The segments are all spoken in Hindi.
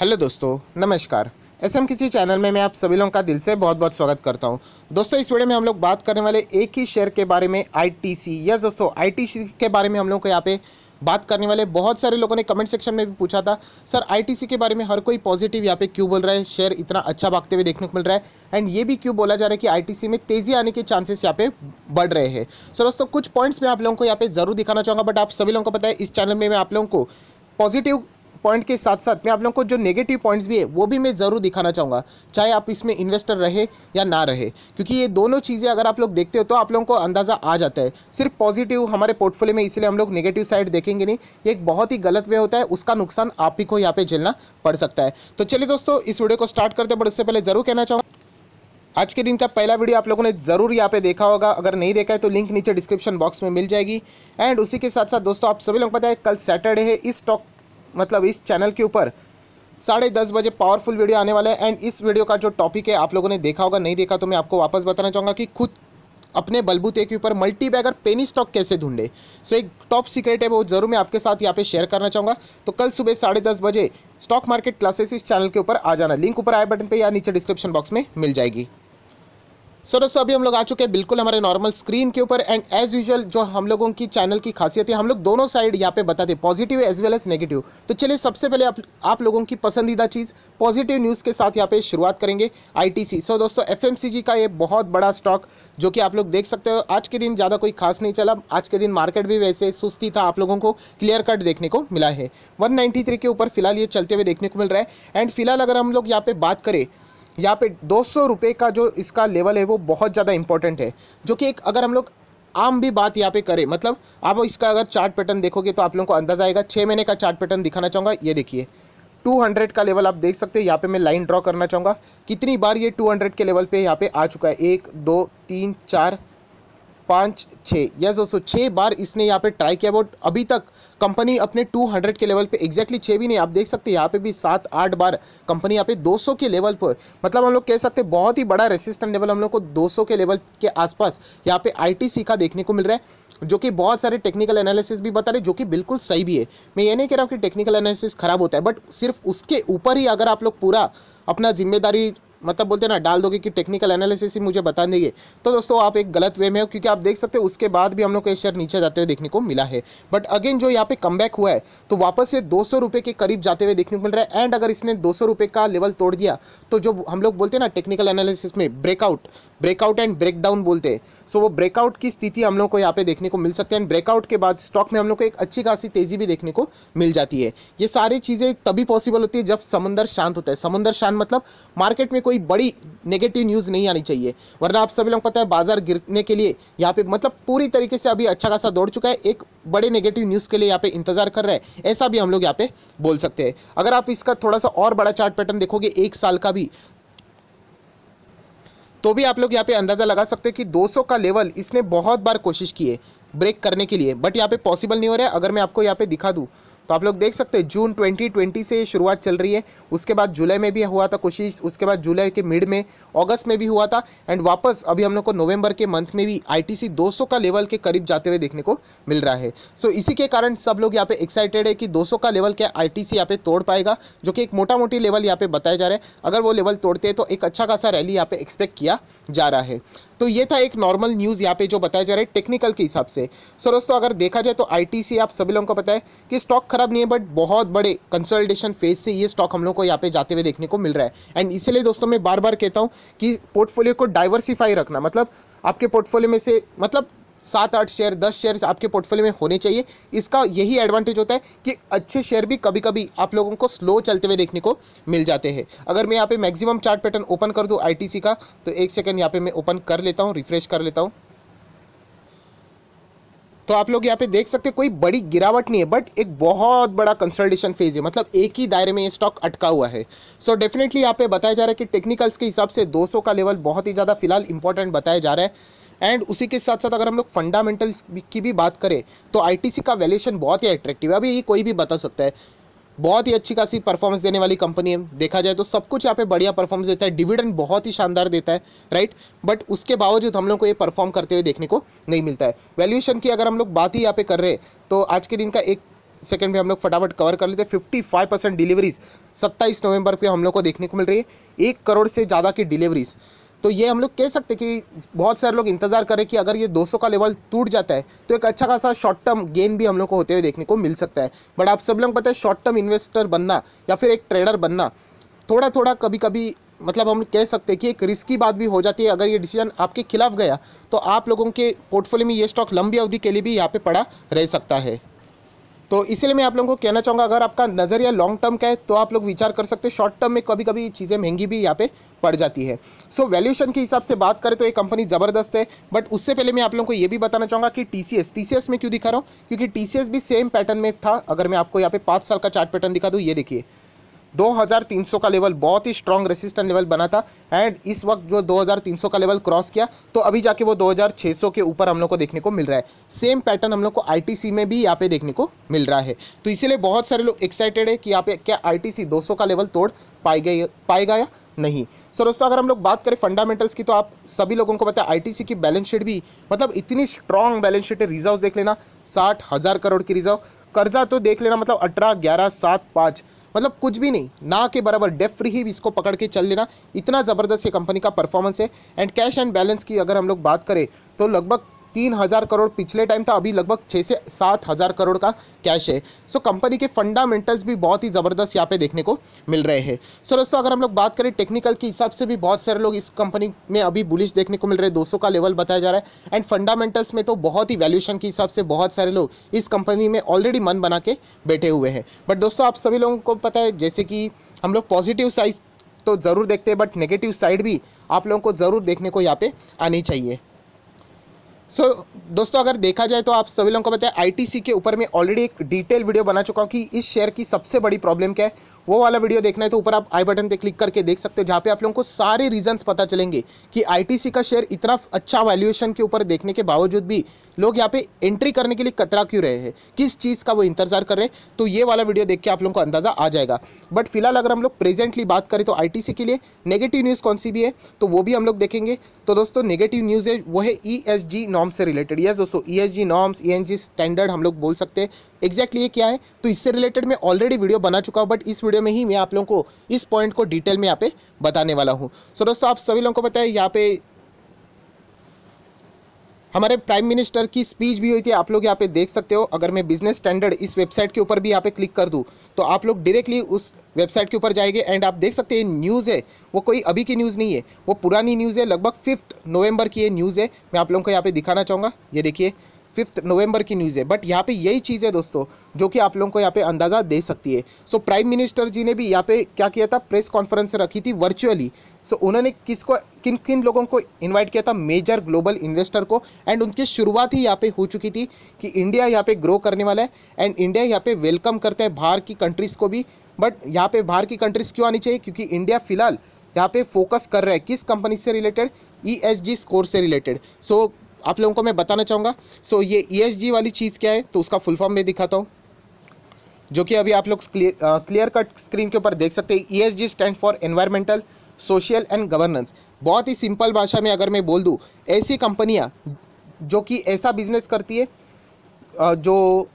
हेलो दोस्तों नमस्कार एस एम किसी चैनल में मैं आप सभी लोगों का दिल से बहुत बहुत स्वागत करता हूं दोस्तों इस वीडियो में हम लोग बात करने वाले एक ही शेयर के बारे में आईटीसी यस दोस्तों आईटीसी के बारे में हम लोग को यहाँ पे बात करने वाले बहुत सारे लोगों ने कमेंट सेक्शन में भी पूछा था सर आई के बारे में हर कोई पॉजिटिव यहाँ पे क्यों बोल रहा है शेयर इतना अच्छा भागते हुए देखने को मिल रहा है एंड ये भी क्यों बोला जा रहा है कि आई में तेज़ी आने के चांसेस यहाँ पे बढ़ रहे हैं सर दोस्तों कुछ पॉइंट्स मैं आप लोगों को यहाँ पे ज़रूर दिखाना चाहूँगा बट आप सभी लोगों को पता है इस चैनल में मैं आप लोगों को पॉजिटिव पॉइंट के साथ साथ मैं आप लोगों को जो नेगेटिव पॉइंट्स भी है वो भी मैं ज़रूर दिखाना चाहूँगा चाहे आप इसमें इन्वेस्टर रहे या ना रहे क्योंकि ये दोनों चीज़ें अगर आप लोग देखते हो तो आप लोगों को अंदाज़ा आ जाता है सिर्फ पॉजिटिव हमारे पोर्टफोलियो में इसलिए हम लोग नेगेटिव साइड देखेंगे नहीं ये एक बहुत ही गलत वे होता है उसका नुकसान आप ही को यहाँ पर झेलना पड़ सकता है तो चलिए दोस्तों इस वीडियो को स्टार्ट करते हैं बट उससे पहले ज़रूर कहना चाहूँगा आज के दिन का पहला वीडियो आप लोगों ने ज़रूर यहाँ पे देखा होगा अगर नहीं देखा है तो लिंक नीचे डिस्क्रिप्शन बॉक्स में मिल जाएगी एंड उसी के साथ साथ दोस्तों आप सभी लोग पता है कल सैटरडे है इस स्टॉक मतलब इस चैनल के ऊपर साढ़े दस बजे पावरफुल वीडियो आने वाला है एंड इस वीडियो का जो टॉपिक है आप लोगों ने देखा होगा नहीं देखा तो मैं आपको वापस बताना चाहूँगा कि खुद अपने बलबूते के ऊपर मल्टी बैगर पेनी स्टॉक कैसे ढूंढे सो एक टॉप सीक्रेट है वो जरूर मैं आपके साथ यहाँ पे शेयर करना चाहूँगा तो कल सुबह साढ़े दस बजे स्टॉक मार्केट क्लासेस इस चैनल के ऊपर आ जाना लिंक ऊपर आए बटन पे या नीचे डिस्क्रिप्शन बॉक्स में मिल जाएगी सो दोस्तों अभी हम लोग आ चुके हैं बिल्कुल हमारे नॉर्मल स्क्रीन के ऊपर एंड एज यूजल जो हम लोगों की चैनल की खासियत है हम लोग दोनों साइड यहाँ पे बताते हैं positive as well as negative तो चलिए सबसे पहले आप, आप लोगों की पसंदीदा चीज़ पॉजिटिव न्यूज़ के साथ यहाँ पे शुरुआत करेंगे आई सो so, दोस्तों एफ का ये बहुत बड़ा स्टॉक जो कि आप लोग देख सकते हो आज के दिन ज़्यादा कोई खास नहीं चला आज के दिन मार्केट भी वैसे सुस्ती था आप लोगों को क्लियर कट देखने को मिला है वन के ऊपर फिलहाल ये चलते हुए देखने को मिल रहा है एंड फिलहाल अगर हम लोग यहाँ पर बात करें यहाँ पे दो सौ का जो इसका लेवल है वो बहुत ज़्यादा इंपॉर्टेंट है जो कि एक अगर हम लोग आम भी बात यहाँ पे करें मतलब आप इसका अगर चार्ट पैटर्न देखोगे तो आप लोगों को अंदाजा आएगा छः महीने का चार्ट पैटर्न दिखाना चाहूँगा ये देखिए 200 का लेवल आप देख सकते हो यहाँ पे मैं लाइन ड्रॉ करना चाहूँगा कितनी बार ये 200 के लेवल पे यहाँ पे आ चुका है एक दो तीन चार पाँच छः यस दोस्तों छः बार इसने यहाँ पे ट्राई किया बट अभी तक कंपनी अपने 200 के लेवल पे एग्जैक्टली छः भी नहीं आप देख सकते यहाँ पे भी सात आठ बार कंपनी यहाँ पे 200 के लेवल पर मतलब हम लोग कह सकते हैं बहुत ही बड़ा रेसिस्टेंट लेवल हम लोग को 200 के लेवल के आसपास यहाँ पे आईटीसी का देखने को मिल रहा है जो कि बहुत सारे टेक्निकल एनालिसिस भी बता रहे जो कि बिल्कुल सही भी है मैं ये नहीं कह रहा हूँ कि टेक्निकल एनालिसिस खराब होता है बट सिर्फ उसके ऊपर ही अगर आप लोग पूरा अपना जिम्मेदारी मतलब बोलते हैं ना डाल दोगे कि टेक्निकल एनालिसिस ही मुझे बता देंगे तो दोस्तों आप एक गलत वे में हो क्योंकि आप देख सकते हैं उसके बाद भी हम लोग को शेयर नीचे जाते हुए देखने को मिला है बट अगेन जो यहाँ पे कम हुआ है तो वापस ये दो के करीब जाते हुए देखने को मिल रहा है एंड अगर इसने दो का लेवल तोड़ दिया तो जो हम लोग बोलते हैं ना टेक्निकल एनालिसिस में ब्रेकआउट ब्रेकआउट एंड ब्रेकडाउन बोलते हैं सो वो ब्रेकआउट की स्थिति हम लोग को यहाँ पे देखने को मिल सकती है एंड ब्रेकआउट के बाद स्टॉक में हम लोग को एक अच्छी खासी तेज़ी भी देखने को मिल जाती है ये सारी चीज़ें तभी पॉसिबल होती है जब समुंदर शांत होता है समुंदर शांत मतलब मार्केट में कोई बड़ी नेगेटिव न्यूज़ नहीं आनी चाहिए वरना आप सभी लोग पता है बाजार गिरने के लिए यहाँ पे मतलब पूरी तरीके से अभी अच्छा खासा दौड़ चुका है एक बड़े नेगेटिव न्यूज़ के लिए यहाँ पे इंतजार कर रहे हैं ऐसा भी हम लोग यहाँ पे बोल सकते हैं अगर आप इसका थोड़ा सा और बड़ा चार्ट पैटर्न देखोगे एक साल का भी तो भी आप लोग यहाँ पे अंदाज़ा लगा सकते हैं कि 200 का लेवल इसने बहुत बार कोशिश की है ब्रेक करने के लिए बट यहाँ पे पॉसिबल नहीं हो रहा है अगर मैं आपको यहाँ पे दिखा दूँ तो आप लोग देख सकते हैं जून 2020 से शुरुआत चल रही है उसके बाद जुलाई में भी हुआ था कोशिश उसके बाद जुलाई के मिड में अगस्त में भी हुआ था एंड वापस अभी हम लोग को नवंबर के मंथ में भी आईटीसी 200 का लेवल के करीब जाते हुए देखने को मिल रहा है सो so, इसी के कारण सब लोग यहाँ पे एक्साइटेड है कि दो का लेवल क्या आई टी यहाँ पे तोड़ पाएगा जो कि एक मोटा मोटी लेवल यहाँ पे बताया जा रहा है अगर वो लेवल तोड़ते हैं तो एक अच्छा खासा रैली यहाँ पे एक्सपेक्ट किया जा रहा है तो ये था एक नॉर्मल न्यूज़ यहाँ पे जो बताया जा रहा है टेक्निकल के हिसाब से सो दोस्तों अगर देखा जाए तो आईटीसी आप सभी लोगों को पता है कि स्टॉक खराब नहीं है बट बहुत बड़े कंसल्टेशन फेज से ये स्टॉक हम लोग को यहाँ पे जाते हुए देखने को मिल रहा है एंड इसीलिए दोस्तों मैं बार बार कहता हूँ कि पोर्टफोलियो को डाइवर्सिफाई रखना मतलब आपके पोर्टफोलियो में से मतलब सात आठ शेयर दस शेयर आपके पोर्टफोलियो में होने चाहिए इसका यही एडवांटेज होता है कि अच्छे शेयर भी कभी कभी आप लोगों को स्लो चलते हुए देखने को मिल जाते हैं अगर मैं यहाँ पे मैक्सिमम चार्ट पैटर्न ओपन कर दूँ आईटीसी का तो एक सेकंड यहाँ पे मैं ओपन कर लेता हूँ रिफ्रेश कर लेता हूँ तो आप लोग यहाँ पे देख सकते कोई बड़ी गिरावट नहीं है बट एक बहुत बड़ा कंसल्टेशन फेज है मतलब एक ही दायरे में ये स्टॉक अटका हुआ है सो डेफिनेटली यहाँ पे बताया जा रहा है कि टेक्निकल्स के हिसाब से 200 का लेवल बहुत ही ज़्यादा फिलहाल इंपॉर्टेंट बताया जा रहा है एंड उसी के साथ साथ अगर हम लोग फंडामेंटल्स की भी बात करें तो आईटीसी का वैल्यूशन बहुत ही अट्रैक्टिव है अभी ये कोई भी बता सकता है बहुत ही अच्छी खासी परफॉर्मेंस देने वाली कंपनी है देखा जाए तो सब कुछ यहाँ पे बढ़िया परफॉर्मेंस देता है डिविडेंड बहुत ही शानदार देता है राइट बट उसके बावजूद हम लोग को ये परफॉर्म करते हुए देखने को नहीं मिलता है वैल्यूएशन की अगर हम लोग बात ही यहाँ पे कर रहे हैं तो आज के दिन का एक सेकेंड में हम लोग फटाफट कवर कर लेते हैं फिफ्टी फाइव परसेंट डिलीवरीज सत्ताईस नवंबर पे हम लोग को देखने को मिल रही है एक करोड़ से ज़्यादा की डिलीवरीज तो ये हम लोग कह सकते कि बहुत सारे लोग इंतज़ार करें कि अगर ये 200 का लेवल टूट जाता है तो एक अच्छा खासा शॉर्ट टर्म गेन भी हम लोग को होते हुए देखने को मिल सकता है बट आप सब लोग पता है शॉर्ट टर्म इन्वेस्टर बनना या फिर एक ट्रेडर बनना थोड़ा थोड़ा कभी कभी मतलब हम कह सकते हैं कि एक रिस्की बात भी हो जाती है अगर ये डिसीजन आपके खिलाफ गया तो आप लोगों के पोर्टफोलियो में ये स्टॉक लंबी अवधि के लिए भी यहाँ पे पड़ा रह सकता है तो इसीलिए मैं आप लोगों को कहना चाहूँगा अगर आपका नज़रिया लॉन्ग टर्म का है तो आप लोग विचार कर सकते हैं शॉर्ट टर्म में कभी कभी चीज़ें महंगी भी यहाँ पे पड़ जाती है सो so, वैल्यूशन के हिसाब से बात करें तो ये कंपनी ज़बरदस्त है बट उससे पहले मैं आप लोगों को ये भी बताना चाहूँगा कि टी सी में क्यों दिखा रहा हूँ क्योंकि टी भी सेम पैटर्न में था अगर मैं आपको यहाँ पे पाँच साल का चार्ट पैटर्न दिखा दूँ ये देखिए 2300 का लेवल बहुत ही स्ट्रॉन्ग रेसिस्टेंट लेवल बना था एंड इस वक्त जो 2300 का लेवल क्रॉस किया तो अभी जाके वो 2600 के ऊपर हम लोग को देखने को मिल रहा है सेम पैटर्न हम लोग को आईटीसी में भी यहाँ पे देखने को मिल रहा है तो इसीलिए बहुत सारे लोग एक्साइटेड है कि यहाँ पे क्या आईटीसी 200 का लेवल तोड़ गई पाएगा या नहीं सो दोस्तों अगर हम लोग बात करें फंडामेंटल्स की तो आप सभी लोगों को पता है आई की बैलेंस शीट भी मतलब इतनी स्ट्रॉन्ग बैलेंस शीट है रिजर्व देख लेना साठ हज़ार करोड़ की रिजर्व कर्जा तो देख लेना मतलब अठारह ग्यारह सात पाँच मतलब कुछ भी नहीं ना के बराबर डेफ फ्री ही इसको पकड़ के चल लेना इतना ज़बरदस्त ये कंपनी का परफॉर्मेंस है एंड कैश एंड बैलेंस की अगर हम लोग बात करें तो लगभग तीन हज़ार करोड़ पिछले टाइम था अभी लगभग छः से सात हज़ार करोड़ का कैश है सो कंपनी के फंडामेंटल्स भी बहुत ही ज़बरदस्त यहाँ पे देखने को मिल रहे हैं सो दोस्तों अगर हम लोग बात करें टेक्निकल के हिसाब से भी बहुत सारे लोग इस कंपनी में अभी बुलिश देखने को मिल रहे हैं दो का लेवल बताया जा रहा है एंड फंडामेंटल्स में तो बहुत ही वैल्यूशन के हिसाब से बहुत सारे लोग इस कंपनी में ऑलरेडी मन बना के बैठे हुए हैं बट दोस्तों आप सभी लोगों को पता है जैसे कि हम लोग पॉजिटिव साइज तो ज़रूर देखते हैं बट नेगेटिव साइड भी आप लोगों को ज़रूर देखने को यहाँ पे आनी चाहिए सो so, दोस्तों अगर देखा जाए तो आप सभी लोगों को बताया आईटीसी के ऊपर मैं ऑलरेडी एक डिटेल वीडियो बना चुका हूँ कि इस शेयर की सबसे बड़ी प्रॉब्लम क्या है वो वाला वीडियो देखना है तो ऊपर आप आई बटन पर क्लिक करके देख सकते हो जहाँ पे आप लोगों को सारे रीजंस पता चलेंगे कि आईटीसी का शेयर इतना अच्छा वैल्यूएशन के ऊपर देखने के बावजूद भी लोग यहाँ पे एंट्री करने के लिए कतरा क्यों रहे हैं किस चीज़ का वो इंतजार कर रहे हैं तो ये वाला वीडियो देख के आप लोगों को अंदाज़ा आ जाएगा बट फिलहाल अगर हम लोग प्रेजेंटली बात करें तो आई के लिए नेगेटिव न्यूज़ कौन सी भी है तो वो भी हम लोग देखेंगे तो दोस्तों नेगेटिव न्यूज़ है वो है ई e नॉर्म से रिलेटेड यस दोस्तों ई नॉर्म्स ई स्टैंडर्ड हम लोग बोल सकते हैं एग्जैक्टली ये क्या है तो इससे रिलेटेड मैं ऑलरेडी वीडियो बना चुका हूँ बट इस वीडियो वीडियो में ही मैं आप लोगों को इस पॉइंट को डिटेल में यहाँ पे बताने वाला हूँ सो दोस्तों आप सभी लोगों को पता है यहाँ पे हमारे प्राइम मिनिस्टर की स्पीच भी हुई थी आप लोग यहाँ पे देख सकते हो अगर मैं बिजनेस स्टैंडर्ड इस वेबसाइट के ऊपर भी यहाँ पे क्लिक कर दूँ तो आप लोग डायरेक्टली उस वेबसाइट के ऊपर जाएंगे एंड आप देख सकते हैं न्यूज़ है वो कोई अभी की न्यूज़ नहीं है वो पुरानी न्यूज़ है लगभग फिफ्थ नवंबर की ये न्यूज़ है मैं आप लोगों को यहाँ पे दिखाना चाहूँगा ये देखिए फिफ्थ नवंबर की न्यूज़ है बट यहाँ पे यही चीज़ है दोस्तों जो कि आप लोगों को यहाँ पे अंदाज़ा दे सकती है so so, prime minister ji ने भी यहाँ पे क्या किया था प्रेस कॉन्फ्रेंस रखी थी वर्चुअली सो so, उन्होंने किसको किन किन लोगों को इन्वाइट किया था मेजर ग्लोबल इन्वेस्टर को एंड उनकी शुरुआत ही यहाँ पे हो चुकी थी कि इंडिया यहाँ पे ग्रो करने वाला है एंड इंडिया यहाँ पे वेलकम करता है बाहर की कंट्रीज़ को भी बट यहाँ पे बाहर की कंट्रीज़ क्यों आनी चाहिए क्योंकि इंडिया फिलहाल यहाँ पे फोकस कर रहा है किस कंपनी से related E S G score से रिलेटेड सो so, आप लोगों को मैं बताना चाहूँगा सो ये ई e वाली चीज़ क्या है तो उसका फुल फॉर्म मैं दिखाता हूँ जो कि अभी आप लोग क्लियर कट स्क्रीन के ऊपर देख सकते हैं E S G stand for environmental social and governance बहुत ही सिंपल भाषा में अगर मैं बोल दूँ ऐसी कंपनियाँ जो कि ऐसा बिजनेस करती है uh, जो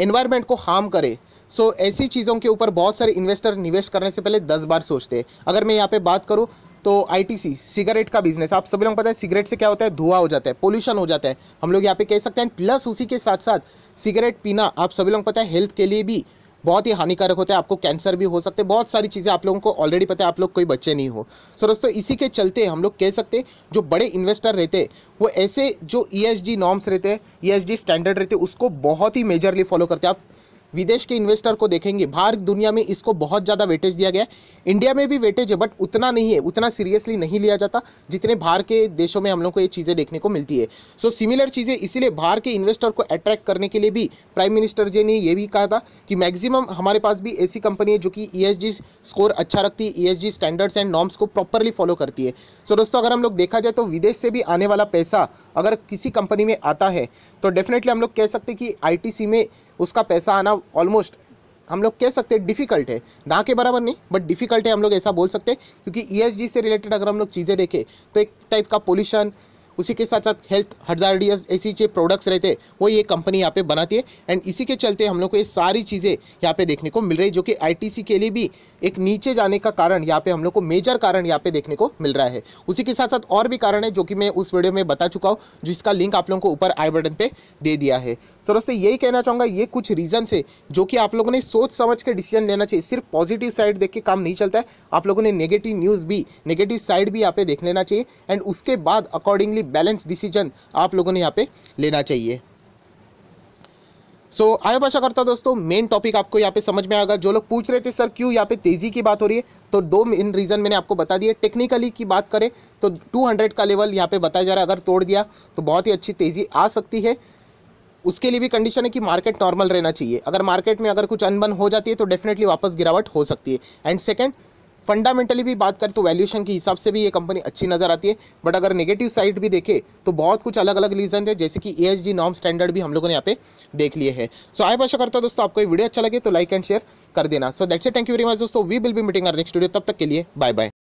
एनवायरमेंट को हार्म करे सो so, ऐसी चीज़ों के ऊपर बहुत सारे इन्वेस्टर निवेश करने से पहले दस बार सोचते हैं अगर मैं यहाँ पे बात करूँ तो आईटीसी सिगरेट का बिजनेस आप सभी लोग पता है सिगरेट से क्या होता है धुआं हो जाता है पोल्यूशन हो जाता है हम लोग यहाँ पे कह सकते हैं प्लस उसी के साथ साथ सिगरेट पीना आप सभी लोग पता है हेल्थ के लिए भी बहुत ही हानिकारक होता है आपको कैंसर भी हो सकते हैं बहुत सारी चीज़ें आप लोगों को ऑलरेडी पता है आप लोग कोई बच्चे नहीं हो सो so, दोस्तों इसी के चलते हम लोग कह सकते जो बड़े इन्वेस्टर रहते वो ऐसे जो ई e नॉर्म्स रहते हैं ई e स्टैंडर्ड रहते उसको बहुत ही मेजरली फॉलो करते आप विदेश के इन्वेस्टर को देखेंगे बाहर दुनिया में इसको बहुत ज़्यादा वेटेज दिया गया है इंडिया में भी वेटेज है बट उतना नहीं है उतना सीरियसली नहीं लिया जाता जितने बाहर के देशों में हम लोग को ये चीज़ें देखने को मिलती है सो सिमिलर चीज़ें इसीलिए बाहर के इन्वेस्टर को अट्रैक्ट करने के लिए भी प्राइम मिनिस्टर जी ने ये भी कहा था कि मैक्सिमम हमारे पास भी ऐसी कंपनी है जो कि ई e स्कोर अच्छा रखती है ई स्टैंडर्ड्स एंड नॉर्म्स को प्रॉपरली फॉलो करती है सो दोस्तों अगर हम लोग देखा जाए तो विदेश से भी आने वाला पैसा अगर किसी कंपनी में आता है तो डेफिनेटली हम लोग कह सकते कि आई में उसका पैसा आना ऑलमोस्ट हम लोग कह सकते हैं डिफ़िकल्ट है ना के बराबर नहीं बट डिफ़िकल्ट है हम लोग ऐसा बोल सकते हैं क्योंकि ई e से रिलेटेड अगर हम लोग चीज़ें देखें तो एक टाइप का पोल्यूशन उसी के साथ साथ हेल्थ हजारडियस ऐसी जो प्रोडक्ट्स रहते हैं वो ये कंपनी यहाँ पे बनाती है एंड इसी के चलते हम लोग को ये सारी चीज़ें यहाँ पे देखने को मिल रही है जो कि आईटीसी के लिए भी एक नीचे जाने का कारण यहाँ पे हम लोग को मेजर कारण यहाँ पे देखने को मिल रहा है उसी के साथ साथ और भी कारण है जो कि मैं उस वीडियो में बता चुका हूँ जिसका लिंक आप लोगों को ऊपर आई बटन पर दे दिया है सर दोस्तों यही कहना चाहूँगा ये कुछ रीज़न है जो कि आप लोगों ने सोच समझ के डिसीजन लेना चाहिए सिर्फ पॉजिटिव साइड देख के काम नहीं चलता है आप लोगों ने नेगेटिव न्यूज़ भी नेगेटिव साइड भी यहाँ पे देख लेना चाहिए एंड उसके बाद अकॉर्डिंगली बैलेंस डिसीजन आप लोगों ने यहाँ पे लेना चाहिए सो so, आयोग आशा करता दोस्तों मेन टॉपिक आपको यहाँ पे समझ में आएगा जो लोग पूछ रहे थे सर क्यों यहाँ पे तेज़ी की बात हो रही है तो दो मेन रीज़न मैंने आपको बता दिए टेक्निकली की बात करें तो 200 का लेवल यहाँ पे बताया जा रहा है अगर तोड़ दिया तो बहुत ही अच्छी तेज़ी आ सकती है उसके लिए भी कंडीशन है कि मार्केट नॉर्मल रहना चाहिए अगर मार्केट में अगर कुछ अनबन हो जाती है तो डेफिनेटली वापस गिरावट हो सकती है एंड सेकेंड फंडामेंटली भी बात करें तो वैल्यूशन के हिसाब से भी ये कंपनी अच्छी नज़र आती है बट अगर नेगेटिव साइड भी देखे तो बहुत कुछ अलग अलग रीज़न है जैसे कि जी नॉर्म स्टैंडर्ड भी हम लोगों ने यहाँ पे देख लिए है सो आई आशा करता हूँ दोस्तों आपको ये वीडियो अच्छा लगे तो लाइक एंड शेयर कर देना so that's thank you very much दोस्तों we will be meeting our next video तब तक के लिए बाय बाय